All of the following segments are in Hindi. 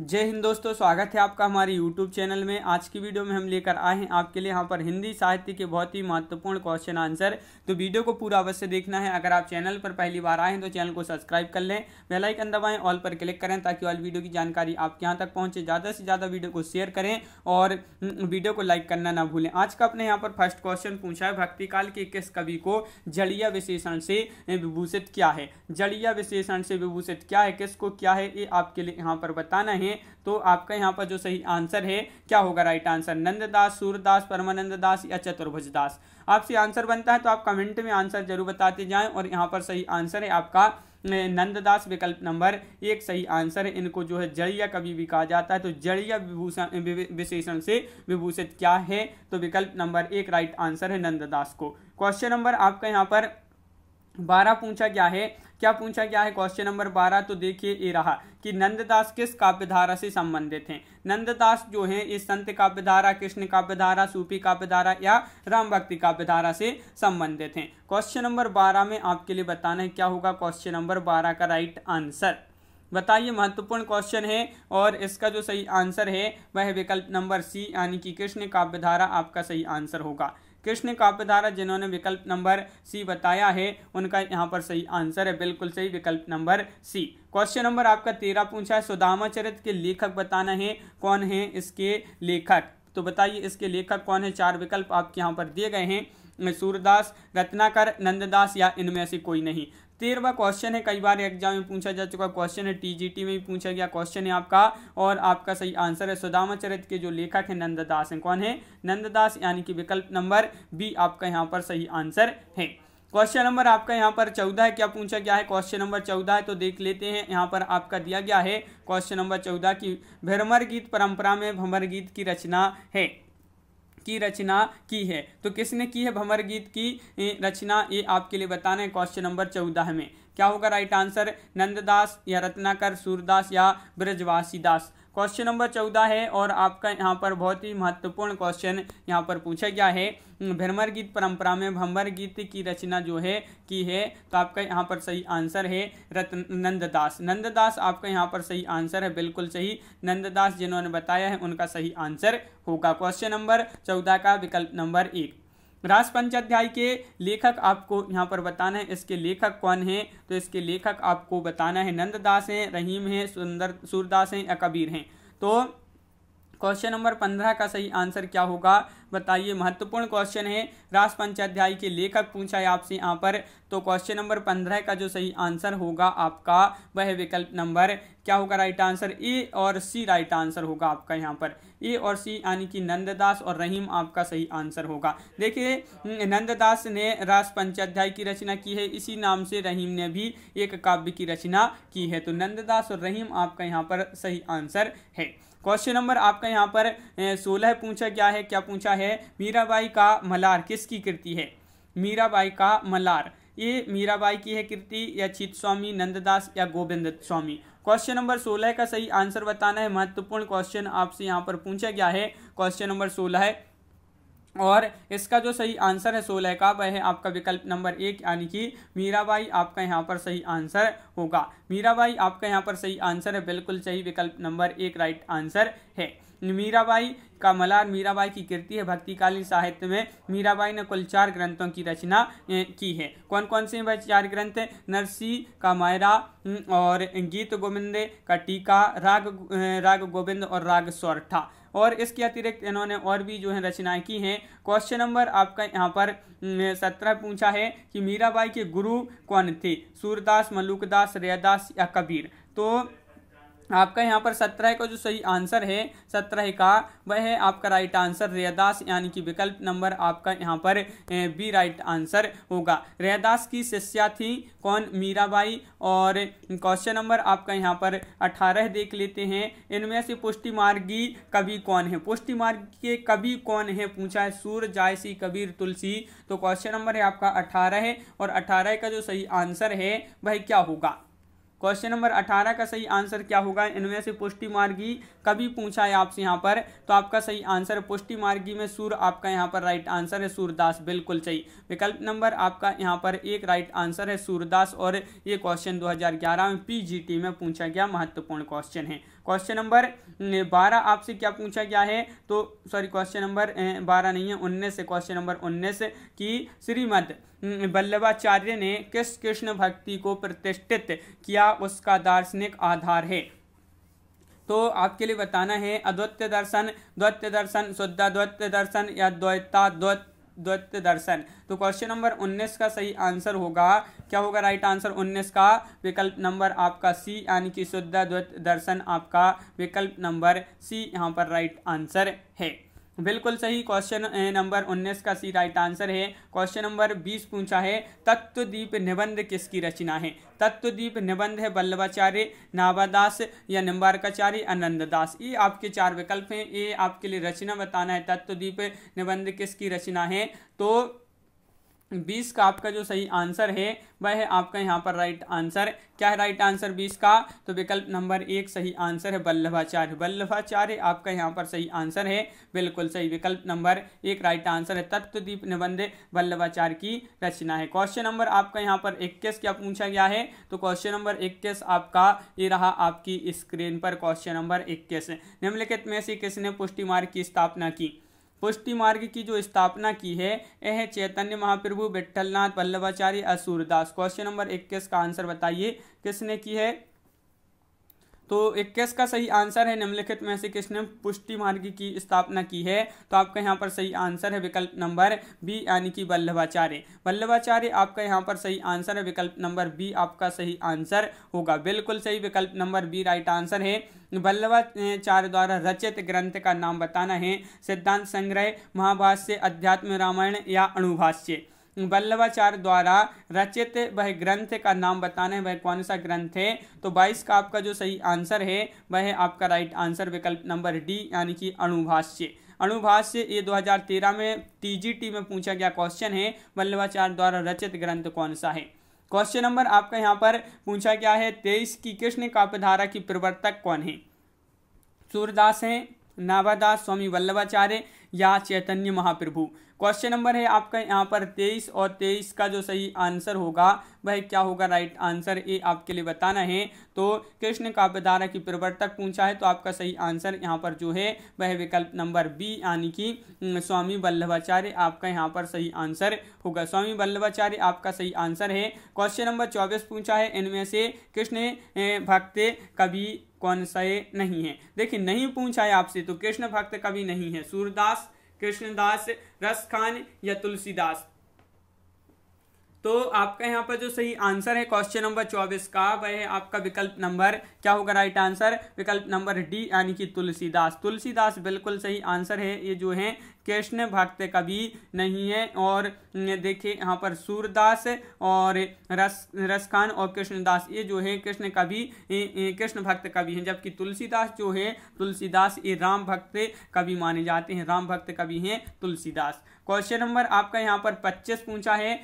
जय हिंद दोस्तों स्वागत है आपका हमारे YouTube चैनल में आज की वीडियो में हम लेकर आए हैं आपके लिए यहाँ पर हिंदी साहित्य के बहुत ही महत्वपूर्ण क्वेश्चन आंसर तो वीडियो को पूरा अवश्य देखना है अगर आप चैनल पर पहली बार आए हैं तो चैनल को सब्सक्राइब कर लें बेल आइकन दबाएं ऑल पर क्लिक करें ताकि ऑल वीडियो की जानकारी आपके यहाँ तक पहुँचे ज़्यादा से ज़्यादा वीडियो को शेयर करें और हम्म, वीडियो को लाइक करना ना भूलें आज का अपने यहाँ पर फर्स्ट क्वेश्चन पूछा है भक्तिकाल के किस कवि को जड़िया विशेषण से विभूषित क्या है जड़िया विशेषण से विभूषित क्या है किसको क्या है ये आपके लिए यहाँ पर बताना है हैं तो आपका यहाँ पर जो सही आंसर है क्या होगा राइट आंसर नंददास सूरदास परमानंद दास या चतुर्भुज दास आपसे आंसर बनता है तो आप कमेंट में आंसर जरूर बताते जाएं और यहाँ पर सही आंसर है आपका नंददास विकल्प नंबर एक सही आंसर है इनको जो है जड़िया कभी भी कहा जाता है तो जड़िया विभूषण विशेषण से विभूषित क्या है तो विकल्प नंबर एक राइट आंसर है नंददास को क्वेश्चन नंबर आपका यहाँ पर बारह पूछा गया है क्या पूछा गया है क्वेश्चन नंबर बारह तो देखिए ये रहा कि नंददास किस काव्यधारा से संबंधित हैं नंददास जो हैं इस संत काव्यधारा कृष्ण काव्यधारा सूफी काव्यधारा या राम भक्ति काव्यधारा से संबंधित हैं क्वेश्चन नंबर बारह में आपके लिए बताना है क्या होगा क्वेश्चन नंबर बारह का राइट आंसर बताइए महत्वपूर्ण क्वेश्चन है और इसका जो सही आंसर है वह विकल्प नंबर सी यानी कि कृष्ण काव्यधारा आपका सही आंसर होगा कृष्ण काव्यधारा जिन्होंने विकल्प नंबर सी बताया है उनका यहाँ पर सही आंसर है बिल्कुल सही विकल्प नंबर सी क्वेश्चन नंबर आपका तेरह पूछा है सुदामा चरित के लेखक बताना है कौन है इसके लेखक तो बताइए इसके लेखक कौन है चार विकल्प आपके यहाँ पर दिए गए हैं सूरदास रत्नाकर नंददास या इनमें से कोई नहीं तेरहवा क्वेश्चन है कई बार एग्जाम में पूछा जा चुका क्वेश्चन है टीजीटी में भी पूछा गया क्वेश्चन है आपका और आपका सही आंसर है सुदामाचरित के जो लेखक है नंददास हैं कौन है नंददास यानी कि विकल्प नंबर बी आपका यहाँ पर सही आंसर है क्वेश्चन नंबर आपका यहाँ पर चौदह है क्या पूछा गया है क्वेश्चन नंबर चौदह है तो देख लेते हैं यहाँ पर आपका दिया गया है क्वेश्चन नंबर चौदह की भ्रमर गीत परंपरा में भ्रमर गीत की रचना है की रचना की है तो किसने की है भंवर गीत की रचना ये आपके लिए बताना है क्वेश्चन नंबर चौदह में क्या होगा राइट आंसर नंददास या रत्नाकर सूरदास या ब्रजवासीदास क्वेश्चन नंबर चौदह है और आपका यहाँ पर बहुत ही महत्वपूर्ण क्वेश्चन यहाँ पर पूछा गया है भ्रमर गीत परंपरा में भ्रमर गीत की रचना जो है की है तो आपका यहाँ पर सही आंसर है रत्न नंददास नंददास आपका यहाँ पर सही आंसर है बिल्कुल सही नंददास जिन्होंने बताया है उनका सही आंसर होगा क्वेश्चन नंबर चौदह का विकल्प नंबर एक रास पंचाध्याय के लेखक आपको यहाँ पर बताना है इसके लेखक कौन हैं तो इसके लेखक आपको बताना है नंददास हैं रहीम हैं सुंदर सूरदास हैं या कबीर हैं तो क्वेश्चन नंबर पंद्रह का सही आंसर क्या होगा बताइए महत्वपूर्ण क्वेश्चन है राष्ट्र पंचाध्याय के लेखक पूछा है आपसे यहाँ पर तो क्वेश्चन नंबर पंद्रह का जो सही आंसर होगा आपका वह विकल्प नंबर क्या होगा राइट आंसर ए और सी राइट आंसर होगा आपका यहाँ पर ए और सी यानी कि नंददास और रहीम आपका सही आंसर होगा देखिए हम्म, नंददास ने राष्ट्र पंचाध्याय की रचना की है इसी नाम से रहीम ने भी एक काव्य की रचना की है तो नंददास और रहीम आपका यहाँ पर सही आंसर है क्वेश्चन नंबर आपका यहाँ पर सोलह पूछा गया है क्या पूछा है मीराबाई का मलार किसकी कृति है मीराबाई का मलार ये मीराबाई की है कृति या चित स्वामी नंददास या गोविंद स्वामी क्वेश्चन नंबर सोलह का सही आंसर बताना है महत्वपूर्ण क्वेश्चन आपसे यहाँ पर पूछा गया है क्वेश्चन नंबर सोलह है और इसका जो सही आंसर है सोलह का वह है आपका विकल्प नंबर एक यानी कि मीराबाई आपका यहाँ पर सही आंसर होगा मीराबाई आपका यहाँ पर सही आंसर है बिल्कुल सही विकल्प नंबर एक राइट आंसर है मीराबाई मलार मीराबाई की कृति है भक्तिकालीन साहित्य में मीराबाई ने कुल चार ग्रंथों की रचना की है कौन कौन से वह चार ग्रंथ नरसी का मायरा और गीत गोविंद का टीका राग राग गोविंद और राग सौरठा और इसके अतिरिक्त इन्होंने और भी जो है रचनाएं की हैं क्वेश्चन नंबर आपका यहाँ पर सत्रह पूछा है कि मीराबाई के गुरु कौन थे सूरदास मलुकदास रयादास या कबीर तो आपका यहाँ पर सत्रह का जो सही आंसर है सत्रह का वह है आपका राइट आंसर रेहदास यानी कि विकल्प नंबर आपका यहाँ पर बी राइट आंसर होगा रेहदास की शिष्या थी कौन मीराबाई और क्वेश्चन नंबर आपका यहाँ पर अठारह देख लेते हैं इनमें से पुष्टि मार्गी कवि कौन है पुष्टि मार्ग के कवि कौन है पूछा है सूर जायसी कबीर तुलसी तो क्वेश्चन नंबर है आपका अठारह और अठारह का जो सही आंसर है वह क्या होगा क्वेश्चन नंबर अठारह का सही आंसर क्या होगा इनमें से पुष्टि मार्गी कभी पूछा है आपसे यहाँ पर तो आपका सही आंसर पुष्टि मार्गी में सूर आपका यहाँ पर राइट आंसर है सूरदास बिल्कुल सही विकल्प नंबर आपका यहाँ पर एक राइट आंसर है सूरदास और ये क्वेश्चन 2011 में पीजीटी में पूछा गया महत्वपूर्ण क्वेश्चन है क्वेश्चन नंबर बारह आपसे क्या पूछा गया है तो सॉरी क्वेश्चन नंबर बारह नहीं है उन्नीस क्वेश्चन नंबर उन्नीस की श्रीमद वल्लभाचार्य ने किस कृष्ण भक्ति को प्रतिष्ठित किया उसका दार्शनिक आधार है तो आपके लिए बताना है अद्वैत दर्शन द्वैत दर्शन शुद्धा द्वैत दर्शन या द्वैता द्वैत द्वैत दर्शन तो क्वेश्चन नंबर उन्नीस का सही आंसर होगा क्या होगा राइट आंसर उन्नीस का विकल्प नंबर आपका सी यानी कि शुद्ध द्वैत दर्शन आपका विकल्प नंबर सी यहाँ पर राइट आंसर है बिल्कुल सही क्वेश्चन नंबर 19 का सी राइट आंसर है क्वेश्चन नंबर 20 पूछा है तत्वदीप निबंध किसकी रचना है तत्वदीप निबंध है बल्लभाचार्य नाभादास या निम्बारकाचार्य आनंददास ये आपके चार विकल्प हैं ये आपके लिए रचना बताना है तत्वदीप निबंध किसकी रचना है तो बीस का आपका जो सही आंसर है वह है आपका यहाँ पर राइट आंसर क्या है राइट आंसर बीस का तो विकल्प नंबर एक सही आंसर है बल्लभाचार्य बल्लभाचार्य आपका यहाँ पर सही आंसर है बिल्कुल सही विकल्प नंबर एक राइट आंसर है तत्वदीप निबंध बल्लभाचार्य की रचना है क्वेश्चन नंबर आपका यहाँ पर इक्कीस क्या पूछा गया है तो क्वेश्चन नंबर इक्कीस आपका ये रहा आपकी स्क्रीन पर क्वेश्चन नंबर इक्कीस निम्नलिखित में से किसने पुष्टि मार्ग की स्थापना की पुष्टि मार्ग की जो स्थापना की है यह चैतन्य महाप्रभु विट्ठलनाथ वल्लभाचार्य असूरदास क्वेश्चन नंबर इक्कीस का आंसर बताइए किसने की है तो इक्कीस का सही आंसर है निम्नलिखित में से किसने पुष्टि मार्ग की स्थापना की है तो आपका यहाँ पर सही आंसर है विकल्प नंबर बी यानी कि वल्लभाचार्य वल्लभाचार्य आपका यहाँ पर सही आंसर है विकल्प नंबर बी आपका सही आंसर होगा बिल्कुल सही विकल्प नंबर बी राइट आंसर है वल्लभाचार्य द्वारा रचित ग्रंथ का नाम बताना है सिद्धांत संग्रह महाभाष्य अध्यात्म रामायण या अणुभाष्य वल्लभाचार्य द्वारा रचित वह ग्रंथ का नाम बताना है वह कौन सा ग्रंथ है तो बाईस का आपका जो सही आंसर है वह आपका राइट आंसर विकल्प नंबर डी यानी कि अणुभाष्य अणुभाष्य ये 2013 में टीजीटी में पूछा गया क्वेश्चन है वल्लभाचार्य द्वारा रचित ग्रंथ कौन सा है क्वेश्चन नंबर आपका यहाँ पर पूछा गया है तेईस की कृष्ण काव्यधारा की प्रवर्तक कौन है सूरदास हैं नाभादास स्वामी वल्लभाचार्य या चैतन्य महाप्रभु क्वेश्चन नंबर है आपका यहाँ पर तेईस और तेईस का जो सही आंसर होगा वह क्या होगा राइट आंसर ये आपके लिए बताना है तो कृष्ण काव्यधारा की प्रवर्तक पूछा है तो आपका सही आंसर यहाँ पर जो है वह विकल्प नंबर बी यानी कि स्वामी वल्लभाचार्य आपका यहाँ पर सही आंसर होगा स्वामी वल्लभाचार्य आपका सही आंसर है क्वेश्चन नंबर चौबीस पूछा है इनमें से कृष्ण भक्त कवि कौन ये नहीं है देखिए नहीं पूछा है आपसे तो कृष्ण भक्त कभी नहीं है सूरदास कृष्णदास रस खान या तुलसीदास तो आपका यहाँ पर जो सही आंसर है क्वेश्चन नंबर चौबीस का वह है आपका विकल्प नंबर क्या होगा राइट आंसर विकल्प नंबर डी यानी कि तुलसीदास तुलसीदास बिल्कुल सही आंसर है ये जो है कृष्ण भक्त कभी नहीं है और देखिए यहाँ पर सूरदास और रस रसखान और कृष्णदास ये जो है कृष्ण कवि कृष्ण भक्त कवि हैं जबकि तुलसीदास जो है तुलसीदास ये राम भक्त कवि माने जाते हैं राम भक्त कवि हैं तुलसीदास क्वेश्चन नंबर आपका यहाँ पर 25 पूछा है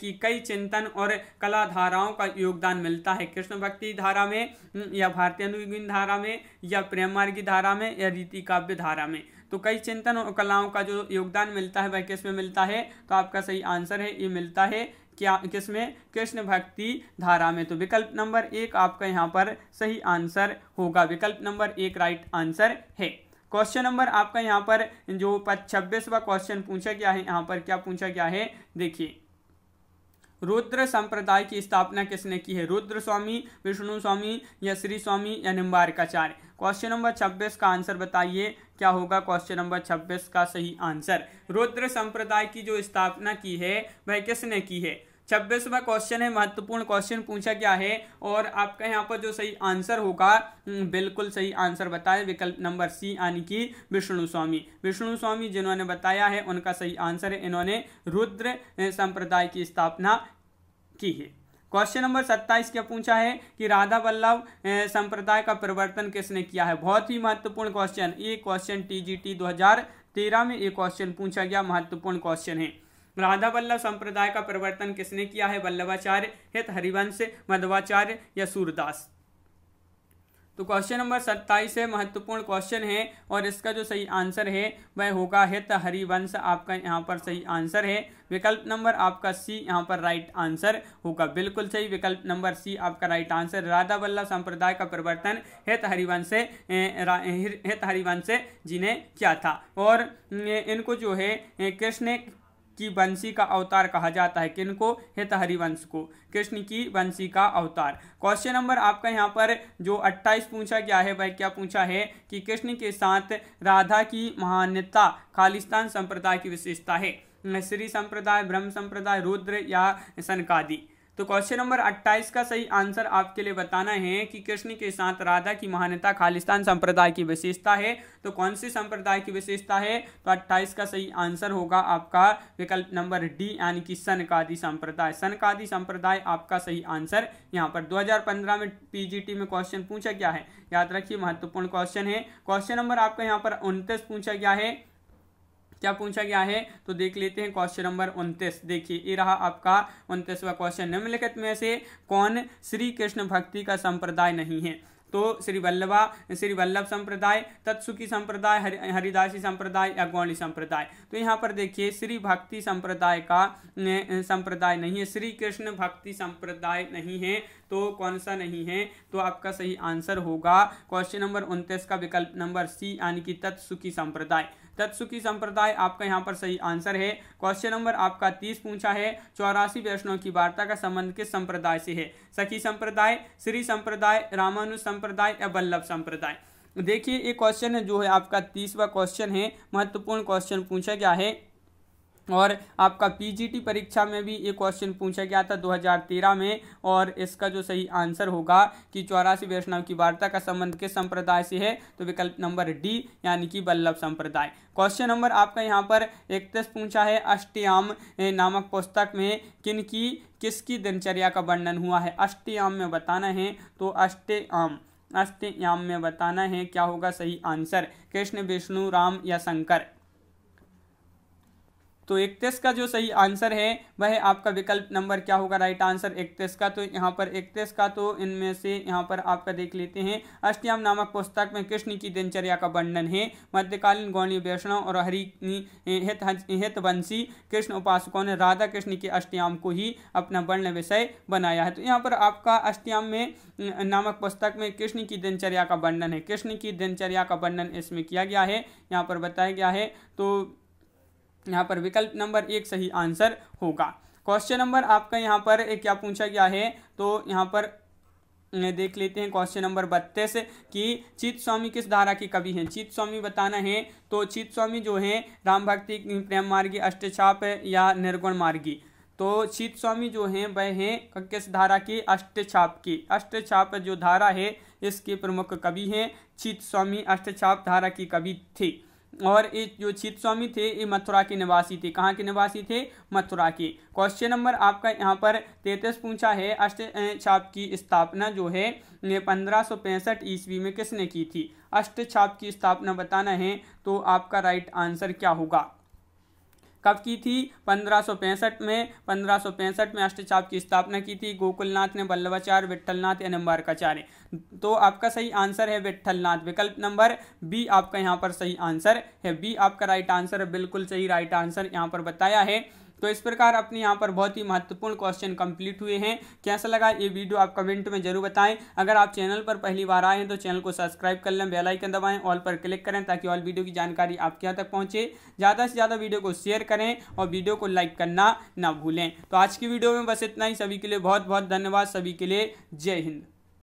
कि कई चिंतन और कला धाराओं का योगदान मिलता है कृष्ण भक्ति धारा में या भारतीय धारा में या प्रेम मार्गी धारा में या रीति काव्य धारा में तो कई चिंतन कलाओं का जो योगदान मिलता है वह किस में मिलता है तो आपका सही आंसर है ये मिलता है क्या में कृष्ण भक्ति धारा में तो विकल्प नंबर एक आपका यहाँ पर सही आंसर होगा विकल्प नंबर एक राइट आंसर है क्वेश्चन नंबर आपका यहाँ पर जो छब्बीसवा क्वेश्चन पूछा गया है यहाँ पर क्या पूछा गया है देखिए रुद्र संप्रदाय की स्थापना किसने की है रुद्र स्वामी विष्णु स्वामी या श्री स्वामी या निम्बारकाचार्य क्वेश्चन नंबर 26 का आंसर बताइए क्या होगा क्वेश्चन नंबर 26 का सही आंसर रुद्र संप्रदाय की जो स्थापना की है वह किसने की है छब्बीसवा क्वेश्चन है महत्वपूर्ण क्वेश्चन पूछा गया है और आपका यहाँ पर जो सही आंसर होगा हम्म, बिल्कुल सही आंसर बताया विकल्प नंबर सी यानी कि विष्णु स्वामी विष्णु स्वामी जिन्होंने बताया है उनका सही आंसर है इन्होंने रुद्र संप्रदाय की स्थापना की है क्वेश्चन नंबर सत्ताईस क्या पूछा है कि राधा वल्लभ संप्रदाय का परिवर्तन किसने किया है बहुत ही महत्वपूर्ण क्वेश्चन ये क्वेश्चन टीजीटी 2013 में ये क्वेश्चन पूछा गया महत्वपूर्ण क्वेश्चन है राधा वल्लभ संप्रदाय का परिवर्तन किसने किया है वल्लभाचार्य हित हरिवंश मध्वाचार्य या सूरदास तो क्वेश्चन नंबर सत्ताईस है महत्वपूर्ण क्वेश्चन है और इसका जो सही आंसर है वह होगा हित हरिवंश आपका यहाँ पर सही आंसर है विकल्प नंबर आपका सी यहाँ पर राइट आंसर होगा बिल्कुल सही विकल्प नंबर सी आपका राइट आंसर राधा वल्लभ संप्रदाय का परिवर्तन हित हरिवंश हित हरिवंश जी ने किया था और इनको जो है कृष्ण की वंशी का अवतार कहा जाता है किनको हित हरिवंश को कृष्ण की वंशी का अवतार क्वेश्चन नंबर आपका यहाँ पर जो 28 पूछा गया है वह क्या पूछा है कि कृष्ण के साथ राधा की महान्यता खालिस्तान संप्रदाय की विशेषता है श्री संप्रदाय ब्रह्म संप्रदाय रुद्र या सनकादि तो क्वेश्चन नंबर 28 का सही आंसर आपके लिए बताना है कि कृष्ण के साथ राधा की महानता खालिस्तान संप्रदाय की विशेषता है तो कौन सी संप्रदाय की विशेषता है तो 28 का सही आंसर होगा आपका विकल्प नंबर डी यानी कि सनकादी संप्रदाय कादी संप्रदाय आपका सही आंसर यहाँ पर 2015 में पीजीटी में क्वेश्चन पूछा गया है याद रखिए महत्वपूर्ण क्वेश्चन है क्वेश्चन नंबर आपका यहाँ पर उनतीस पूछा गया है क्या पूछा गया है तो देख लेते हैं क्वेश्चन नंबर उनतीस देखिए ये रहा आपका उनतीसवा क्वेश्चन निम्नलिखित में से कौन श्री कृष्ण भक्ति का संप्रदाय नहीं है तो श्री वल्लभा श्री वल्लभ संप्रदाय तत्सुखी संप्रदाय हरि हरिदासी संप्रदाय या गौणी संप्रदाय तो यहाँ पर देखिए श्री भक्ति संप्रदाय का संप्रदाय नहीं है श्री कृष्ण भक्ति संप्रदाय नहीं है तो कौन सा नहीं है तो आपका सही आंसर होगा क्वेश्चन नंबर उनतीस का विकल्प नंबर सी यानी कि तत्सुखी संप्रदाय तत्सुखी संप्रदाय आपका यहाँ पर सही आंसर है क्वेश्चन नंबर आपका तीस पूछा है चौरासी वैष्णव की वार्ता का संबंध किस संप्रदाय से है सखी संप्रदाय श्री संप्रदाय रामानु संप्रदाय या बल्लभ संप्रदाय देखिए ये क्वेश्चन है जो है आपका तीसवा क्वेश्चन है महत्वपूर्ण क्वेश्चन पूछा गया है और आपका पीजीटी परीक्षा में भी ये क्वेश्चन पूछा गया था 2013 में और इसका जो सही आंसर होगा कि चौरासी वैष्णव की वार्ता का संबंध किस संप्रदाय से है तो विकल्प नंबर डी यानी कि बल्लभ संप्रदाय क्वेश्चन नंबर आपका यहाँ पर इकतीस पूछा है अष्टयाम नामक पुस्तक में किन की किसकी दिनचर्या का वर्णन हुआ है अष्टयाम में बताना है तो अष्टयाम अष्टयाम में बताना है क्या होगा सही आंसर कृष्ण विष्णु राम या शंकर तो इकतीस का जो सही आंसर है वह आपका विकल्प नंबर क्या होगा राइट आंसर इकतीस का तो यहाँ पर इकतीस का तो इनमें से यहाँ पर आपका देख लेते हैं अष्टयाम नामक पुस्तक में कृष्ण की दिनचर्या का वर्णन है मध्यकालीन गौणी वैष्णव और हरि हित हितवंशी कृष्ण उपासकों ने राधा कृष्ण के अष्टयाम को ही अपना वर्ण विषय बनाया है तो यहाँ पर आपका अष्टयाम में नामक पुस्तक में कृष्ण की दिनचर्या का वर्णन है कृष्ण की दिनचर्या का वर्णन इसमें किया गया है यहाँ पर बताया गया है तो यहाँ पर विकल्प नंबर एक सही आंसर होगा क्वेश्चन नंबर आपका यहाँ पर क्या पूछा गया है तो यहाँ पर देख लेते हैं क्वेश्चन नंबर बत्तीस कि चित स्वामी किस धारा के कवि हैं चित स्वामी बताना है तो चित स्वामी जो है राम भक्ति प्रेम मार्गी अष्टछाप या निर्गुण मार्गी तो चित स्वामी जो हैं वह हैं किस धारा की अष्टछाप की अष्टछाप जो धारा है इसके प्रमुख कवि हैं चित स्वामी अष्टछाप धारा की कवि थी और ये जो चित स्वामी थे ये मथुरा के निवासी थे कहाँ के निवासी थे मथुरा के क्वेश्चन नंबर आपका यहाँ पर तैतीस पूछा है अष्ट छाप की स्थापना जो है पंद्रह सौ पैंसठ ईस्वी में किसने की थी अष्ट छाप की स्थापना बताना है तो आपका राइट आंसर क्या होगा कब की थी पंद्रह में पंद्रह में अष्टचाप की स्थापना की थी गोकुलनाथ ने बल्लभाचार्य विठलनाथ या निम्बारकाचार्य तो आपका सही आंसर है विठलनाथ विकल्प नंबर बी आपका यहाँ पर सही आंसर है बी आपका राइट आंसर है बिल्कुल सही राइट आंसर यहाँ पर बताया है तो इस प्रकार अपने यहाँ पर बहुत ही महत्वपूर्ण क्वेश्चन कंप्लीट हुए हैं कैसा लगा ये वीडियो आप कमेंट में जरूर बताएं अगर आप चैनल पर पहली बार आए हैं तो चैनल को सब्सक्राइब कर लें बेलाइकन दबाएं ऑल पर क्लिक करें ताकि ऑल वीडियो की जानकारी आपके यहाँ तक पहुँचे ज़्यादा से ज़्यादा वीडियो को शेयर करें और वीडियो को लाइक करना ना भूलें तो आज की वीडियो में बस इतना ही सभी के लिए बहुत बहुत धन्यवाद सभी के लिए जय हिंद